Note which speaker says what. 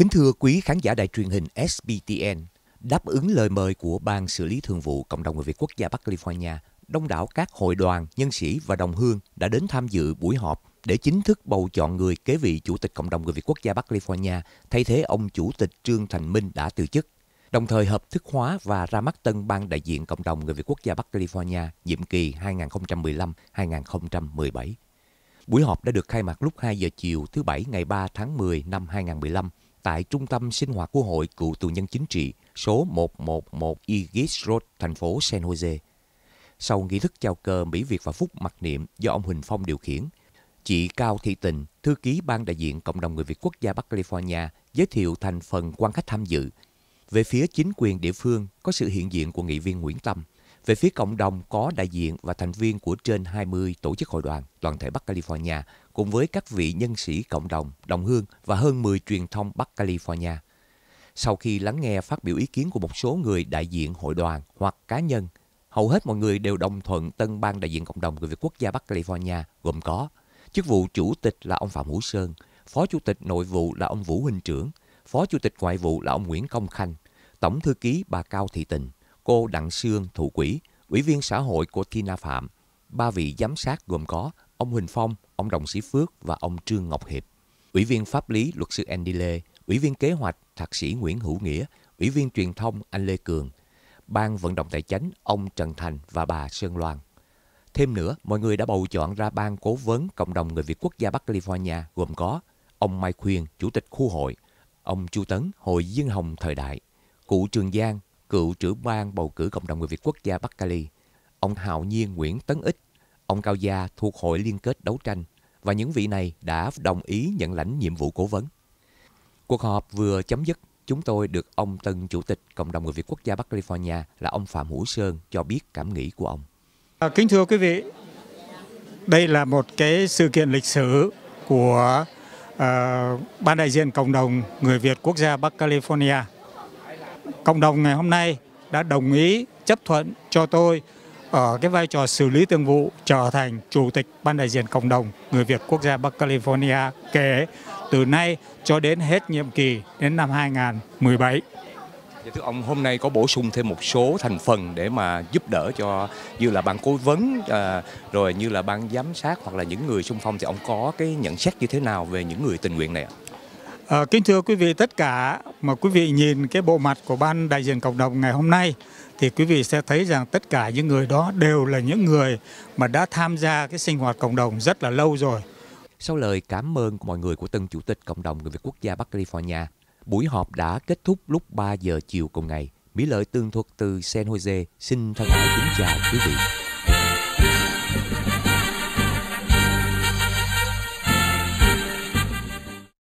Speaker 1: Kính thưa quý khán giả đài truyền hình SBTN, đáp ứng lời mời của Ban xử lý thường vụ Cộng đồng người Việt quốc gia Bắc California, đông đảo các hội đoàn, nhân sĩ và đồng hương đã đến tham dự buổi họp để chính thức bầu chọn người kế vị Chủ tịch Cộng đồng người Việt quốc gia Bắc California thay thế ông Chủ tịch Trương Thành Minh đã từ chức, đồng thời hợp thức hóa và ra mắt tân ban đại diện Cộng đồng người Việt quốc gia Bắc California nhiệm kỳ 2015-2017. Buổi họp đã được khai mạc lúc 2 giờ chiều thứ Bảy ngày 3 tháng 10 năm 2015 tại Trung tâm Sinh hoạt của Hội Cựu tù nhân chính trị số 111 Igis Road, thành phố San Jose. Sau nghi thức chào cờ Mỹ Việt và Phúc mặc niệm do ông Huỳnh Phong điều khiển, chị Cao Thị Tình, thư ký ban đại diện Cộng đồng Người Việt Quốc gia Bắc California, giới thiệu thành phần quan khách tham dự. Về phía chính quyền địa phương có sự hiện diện của nghị viên Nguyễn Tâm – về phía cộng đồng có đại diện và thành viên của trên 20 tổ chức hội đoàn, toàn thể Bắc California cùng với các vị nhân sĩ cộng đồng, đồng hương và hơn 10 truyền thông Bắc California. Sau khi lắng nghe phát biểu ý kiến của một số người đại diện hội đoàn hoặc cá nhân, hầu hết mọi người đều đồng thuận tân ban đại diện cộng đồng người Việt quốc gia Bắc California gồm có chức vụ chủ tịch là ông Phạm Hữu Sơn, phó chủ tịch nội vụ là ông Vũ huỳnh Trưởng, phó chủ tịch ngoại vụ là ông Nguyễn Công Khanh, tổng thư ký bà Cao Thị Tình, cô Đặng Sương Thủ Quỹ, Ủy viên xã hội của Tina Phạm, ba vị giám sát gồm có ông Huỳnh Phong, ông Đồng Sĩ Phước và ông Trương Ngọc Hiệp, Ủy viên pháp lý luật sư Andy Lê, Ủy viên kế hoạch Thạc sĩ Nguyễn Hữu Nghĩa, Ủy viên truyền thông anh Lê Cường, Ban vận động tài chính ông Trần Thành và bà Sơn Loan. Thêm nữa, mọi người đã bầu chọn ra ban cố vấn cộng đồng người Việt quốc gia Bắc California gồm có ông Mai Khuyên, Chủ tịch khu hội, ông Chu Tấn, Hội dân Hồng Thời Đại, cụ Trường Giang, cựu trưởng ban bầu cử cộng đồng người Việt quốc gia Bắc Cali, ông Hạo Nhiên Nguyễn Tấn Ích, ông Cao Gia thuộc Hội Liên kết Đấu tranh và những vị này đã đồng ý nhận lãnh nhiệm vụ cố vấn. Cuộc họp vừa chấm dứt, chúng tôi được ông tân chủ tịch Cộng đồng người Việt quốc gia Bắc California là ông Phạm Hữu Sơn cho biết cảm nghĩ của
Speaker 2: ông. À, kính thưa quý vị, đây là một cái sự kiện lịch sử của uh, Ban đại diện Cộng đồng người Việt quốc gia Bắc California cộng đồng ngày hôm nay đã đồng ý chấp thuận cho tôi ở cái vai trò xử lý tương vụ trở thành chủ tịch ban đại diện cộng đồng người Việt quốc gia Bắc California kể từ nay cho đến hết nhiệm kỳ đến năm 2017.
Speaker 1: Dạ thưa ông, hôm nay có bổ sung thêm một số thành phần để mà
Speaker 2: giúp đỡ cho
Speaker 1: như là ban cố vấn à, rồi như là ban giám sát hoặc là những người xung phong thì ông có cái nhận
Speaker 2: xét như thế nào về
Speaker 1: những người tình nguyện này ạ?
Speaker 2: À, kính thưa quý vị tất cả mà quý vị nhìn cái bộ mặt của ban đại diện cộng đồng ngày hôm nay thì quý vị sẽ thấy rằng tất cả những người đó đều là những người mà đã tham gia cái sinh hoạt cộng đồng rất là lâu rồi. Sau
Speaker 1: lời cảm ơn của mọi người của tân chủ tịch cộng đồng người Việt quốc gia Bắc California, buổi họp đã kết thúc lúc 3 giờ chiều cùng ngày. Mỹ Lợi tương thuật từ San Jose xin thân ái kính chào quý vị.